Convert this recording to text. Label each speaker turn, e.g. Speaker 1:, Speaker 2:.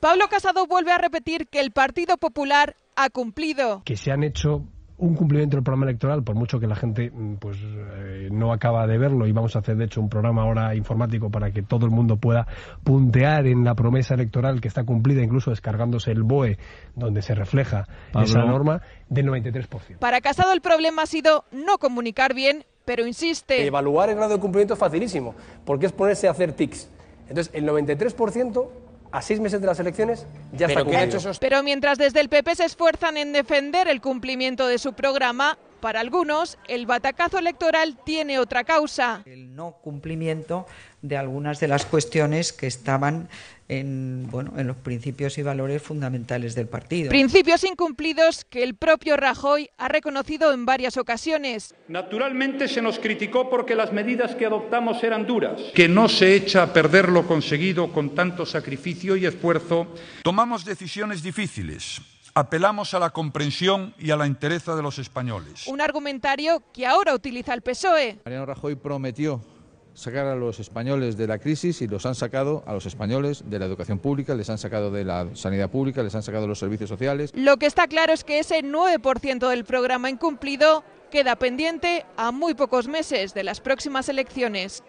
Speaker 1: Pablo Casado vuelve a repetir que el Partido Popular ha cumplido.
Speaker 2: Que se han hecho un cumplimiento del programa electoral, por mucho que la gente mm, pues eh, no acaba de verlo y vamos a hacer de hecho un programa ahora informático para que todo el mundo pueda puntear en la promesa electoral que está cumplida, incluso descargándose el BOE donde se refleja esa norma del 93%.
Speaker 1: Para Casado el problema ha sido no comunicar bien, pero insiste.
Speaker 2: Evaluar el grado de cumplimiento es facilísimo, porque es ponerse a hacer tics. Entonces, el 93% a seis meses de las elecciones ya está Pero, cumplido.
Speaker 1: Pero mientras desde el PP se esfuerzan en defender el cumplimiento de su programa, para algunos, el batacazo electoral tiene otra causa. El
Speaker 3: no cumplimiento de algunas de las cuestiones que estaban en, los principios y valores fundamentales del partido. Principios
Speaker 1: incumplidos que el propio Rajoy ha reconocido en varias ocasiones. Naturalmente se nos criticó porque las medidas que adoptamos eran duras.
Speaker 4: Que no se echa a perder lo conseguido con tanto sacrificio y esfuerzo. Tomamos decisiones difíciles Apelamos a la comprensión
Speaker 5: y a la entereza de los españoles.
Speaker 1: Un argumentario que ahora utiliza el PSOE.
Speaker 5: Mariano Rajoy prometió sacar a los españoles de la crisis y los han sacado a los españoles de la educación pública, les han sacado de la sanidad pública, les han sacado de los servicios sociales.
Speaker 1: Lo que está claro es que ese 9% del programa incumplido queda pendiente a muy pocos meses de las próximas elecciones.